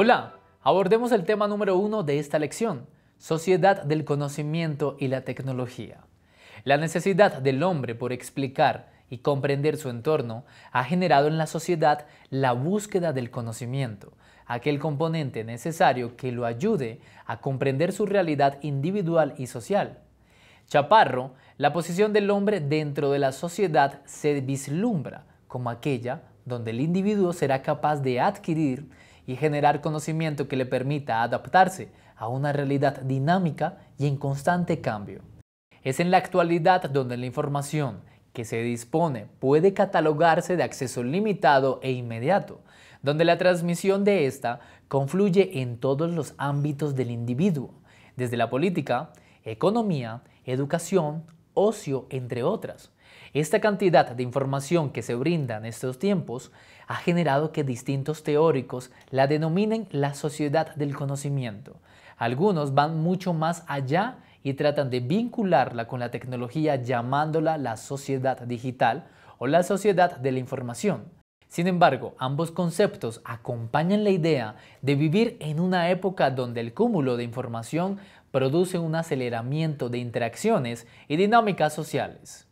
Hola, abordemos el tema número uno de esta lección, sociedad del conocimiento y la tecnología. La necesidad del hombre por explicar y comprender su entorno ha generado en la sociedad la búsqueda del conocimiento, aquel componente necesario que lo ayude a comprender su realidad individual y social. Chaparro, la posición del hombre dentro de la sociedad se vislumbra como aquella donde el individuo será capaz de adquirir y generar conocimiento que le permita adaptarse a una realidad dinámica y en constante cambio. Es en la actualidad donde la información que se dispone puede catalogarse de acceso limitado e inmediato, donde la transmisión de ésta confluye en todos los ámbitos del individuo, desde la política, economía, educación, ocio, entre otras esta cantidad de información que se brinda en estos tiempos ha generado que distintos teóricos la denominen la sociedad del conocimiento. Algunos van mucho más allá y tratan de vincularla con la tecnología llamándola la sociedad digital o la sociedad de la información. Sin embargo, ambos conceptos acompañan la idea de vivir en una época donde el cúmulo de información produce un aceleramiento de interacciones y dinámicas sociales.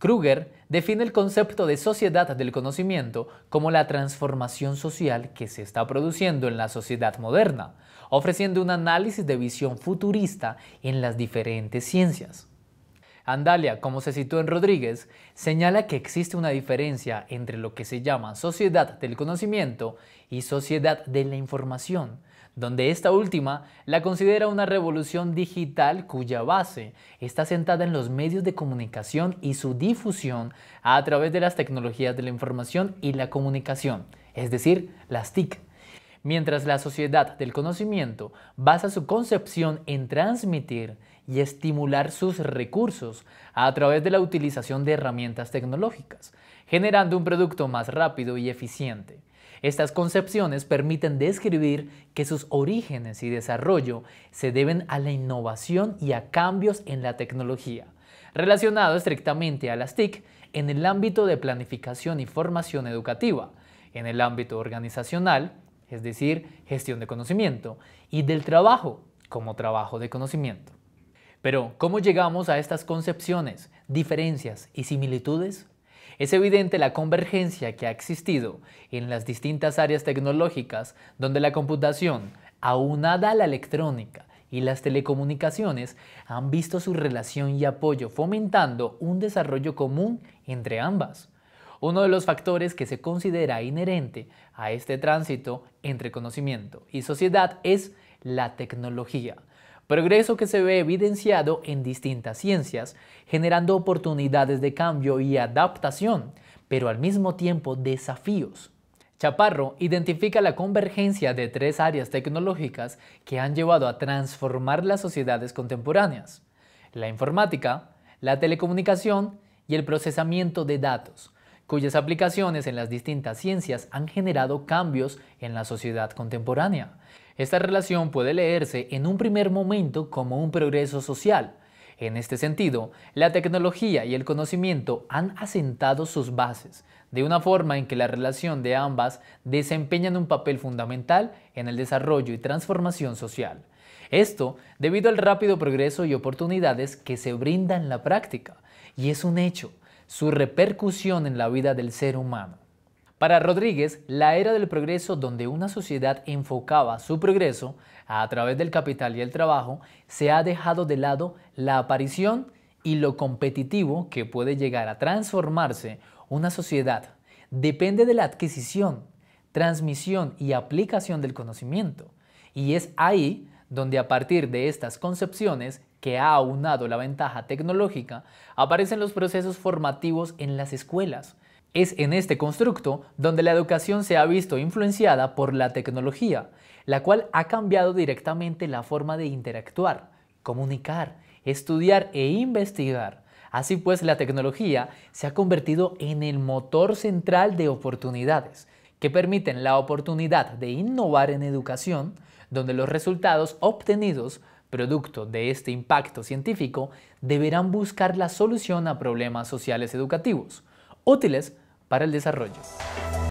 Kruger define el concepto de sociedad del conocimiento como la transformación social que se está produciendo en la sociedad moderna, ofreciendo un análisis de visión futurista en las diferentes ciencias. Andalia, como se citó en Rodríguez, señala que existe una diferencia entre lo que se llama sociedad del conocimiento y sociedad de la información, donde esta última la considera una revolución digital cuya base está sentada en los medios de comunicación y su difusión a través de las tecnologías de la información y la comunicación, es decir, las TIC. Mientras la sociedad del conocimiento basa su concepción en transmitir y estimular sus recursos a través de la utilización de herramientas tecnológicas, generando un producto más rápido y eficiente. Estas concepciones permiten describir que sus orígenes y desarrollo se deben a la innovación y a cambios en la tecnología, relacionado estrictamente a las TIC en el ámbito de planificación y formación educativa, en el ámbito organizacional, es decir, gestión de conocimiento, y del trabajo como trabajo de conocimiento. Pero, ¿cómo llegamos a estas concepciones, diferencias y similitudes? Es evidente la convergencia que ha existido en las distintas áreas tecnológicas donde la computación, aunada a la electrónica y las telecomunicaciones, han visto su relación y apoyo fomentando un desarrollo común entre ambas. Uno de los factores que se considera inherente a este tránsito entre conocimiento y sociedad es la tecnología, progreso que se ve evidenciado en distintas ciencias, generando oportunidades de cambio y adaptación, pero al mismo tiempo desafíos. Chaparro identifica la convergencia de tres áreas tecnológicas que han llevado a transformar las sociedades contemporáneas, la informática, la telecomunicación y el procesamiento de datos, cuyas aplicaciones en las distintas ciencias han generado cambios en la sociedad contemporánea. Esta relación puede leerse en un primer momento como un progreso social. En este sentido, la tecnología y el conocimiento han asentado sus bases, de una forma en que la relación de ambas desempeñan un papel fundamental en el desarrollo y transformación social. Esto debido al rápido progreso y oportunidades que se brinda en la práctica, y es un hecho, su repercusión en la vida del ser humano. Para Rodríguez, la era del progreso donde una sociedad enfocaba su progreso a través del capital y el trabajo, se ha dejado de lado la aparición y lo competitivo que puede llegar a transformarse una sociedad. Depende de la adquisición, transmisión y aplicación del conocimiento. Y es ahí donde a partir de estas concepciones que ha aunado la ventaja tecnológica, aparecen los procesos formativos en las escuelas, es en este constructo donde la educación se ha visto influenciada por la tecnología, la cual ha cambiado directamente la forma de interactuar, comunicar, estudiar e investigar. Así pues, la tecnología se ha convertido en el motor central de oportunidades, que permiten la oportunidad de innovar en educación, donde los resultados obtenidos, producto de este impacto científico, deberán buscar la solución a problemas sociales educativos, útiles para el desarrollo.